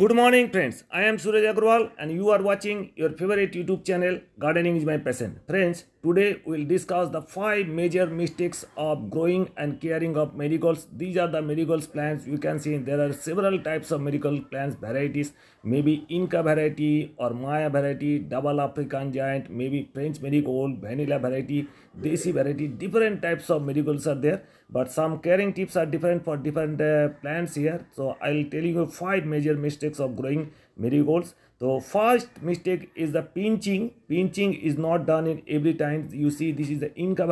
Good morning friends, I am Suraj Agrawal and you are watching your favorite YouTube channel Gardening is my passion. Friends, Today we'll discuss the five major mistakes of growing and caring of marigolds. These are the marigolds plants. You can see there are several types of marigold plants varieties. Maybe Inca variety or Maya variety, double African giant, maybe French marigold, vanilla variety, desi variety. Different types of marigolds are there. But some caring tips are different for different uh, plants here. So I'll tell you five major mistakes of growing marigolds so first mistake is the pinching pinching is not done in every time you see this is the inca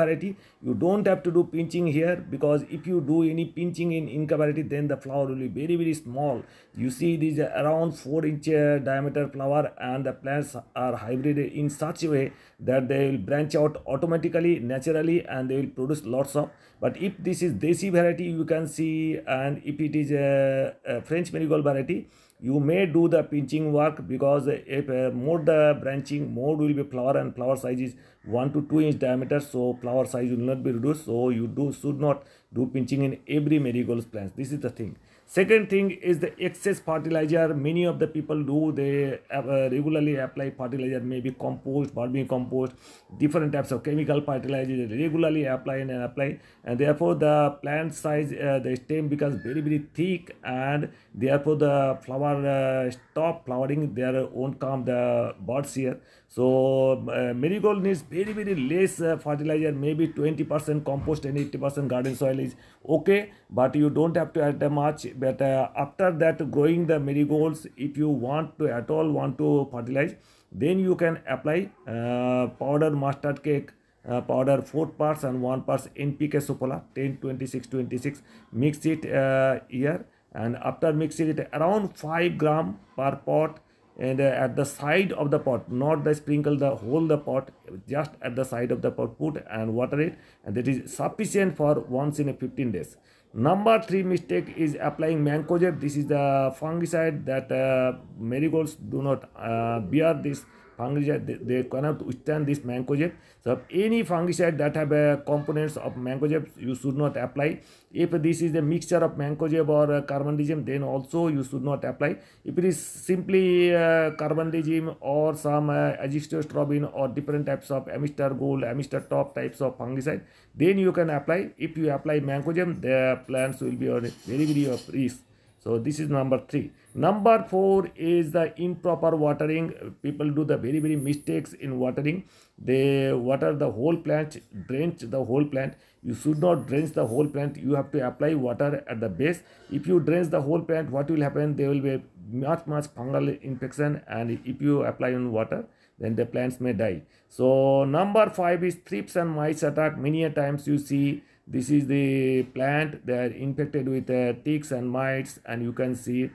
you don't have to do pinching here because if you do any pinching in inca then the flower will be very very small you see this around 4 inch uh, diameter flower and the plants are hybrid in such a way that they will branch out automatically naturally and they will produce lots of but if this is desi variety you can see and if it is a, a french marigold variety you may do the pinching work because if uh, more the branching more will be flower and flower size is 1 to 2 inch diameter so flower size will not be reduced so you do should not do pinching in every marigold plants this is the thing second thing is the excess fertilizer many of the people do they uh, regularly apply fertilizer maybe compost vermicompost different types of chemical fertilizer they regularly apply and apply and therefore the plant size uh, the stem becomes very very thick and therefore the flower uh, stop flowering there won't come the buds here so uh, marigold needs very very less uh, fertilizer maybe 20% compost and 80% garden soil is okay but you don't have to add much but uh, after that growing the marigolds if you want to at all want to fertilize then you can apply uh, powder mustard cake uh, powder 4 parts and 1 parts npk supola 10 26 26 mix it uh, here and after mixing it around 5 gram per pot and uh, at the side of the pot not the sprinkle the whole the pot just at the side of the pot put and water it and that is sufficient for once in a 15 days number three mistake is applying mancozeb this is the fungicide that uh, marigolds do not uh, bear this fungicide they, they cannot withstand this mancozeb so any fungicide that have uh, components of mancozeb you should not apply if this is a mixture of mancozeb or uh, carbendazim then also you should not apply if it is simply uh, carbendazim or some uh, azistostrobin or different types of amistar gold amistar top types of fungicide then you can apply if you apply mancozeb the plants will be on very very of risk So this is number three. Number four is the improper watering. People do the very, very mistakes in watering. They water the whole plant, drench the whole plant. You should not drench the whole plant. You have to apply water at the base. If you drench the whole plant, what will happen? There will be much, much fungal infection. And if you apply on water, then the plants may die. So number five is thrips and mice attack. Many a times you see this is the plant they are infected with uh, ticks and mites and you can see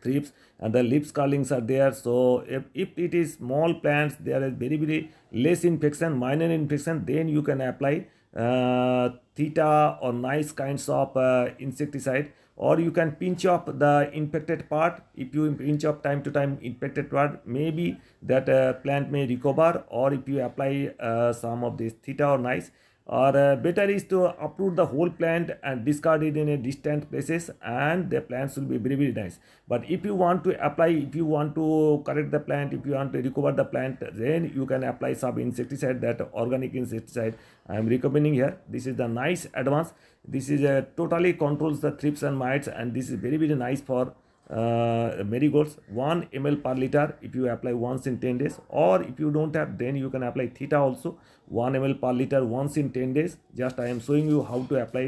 thrips and the leaf curlings are there so if, if it is small plants there is very very less infection minor infection then you can apply uh, theta or nice kinds of uh, insecticide or you can pinch up the infected part if you pinch up time to time infected part maybe that uh, plant may recover or if you apply uh, some of this theta or nice or uh, better is to uproot the whole plant and discard it in a distant places and the plants will be very very nice but if you want to apply if you want to correct the plant if you want to recover the plant then you can apply some insecticide that organic insecticide i am recommending here this is the nice advance this is a uh, totally controls the thrips and mites and this is very very nice for uh, marigolds 1 ml per liter if you apply once in 10 days or if you don't have then you can apply theta also 1 ml per liter once in 10 days just i am showing you how to apply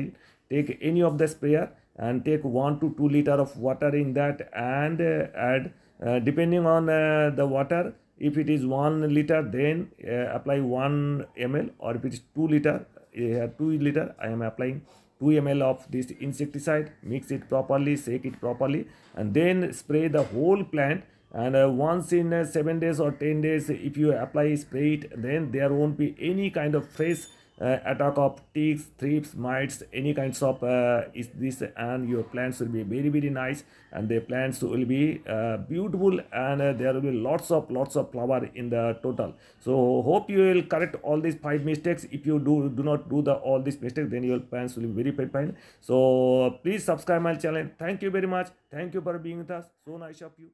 take any of the sprayer and take 1 to 2 liter of water in that and uh, add uh, depending on uh, the water if it is 1 liter then uh, apply 1 ml or if it is 2 liter uh, 2 liter i am applying 2 ml of this insecticide mix it properly shake it properly and then spray the whole plant and uh, once in uh, 7 days or 10 days if you apply spray it then there won't be any kind of face. Uh, attack of ticks, thrips, mites, any kinds of uh, is this and your plants will be very very nice and the plants will be uh, beautiful and there will be lots of lots of flower in the total. So hope you will correct all these five mistakes. If you do do not do the all these mistakes then your plants will be very fine. So please subscribe my channel. Thank you very much. Thank you for being with us. So nice of you.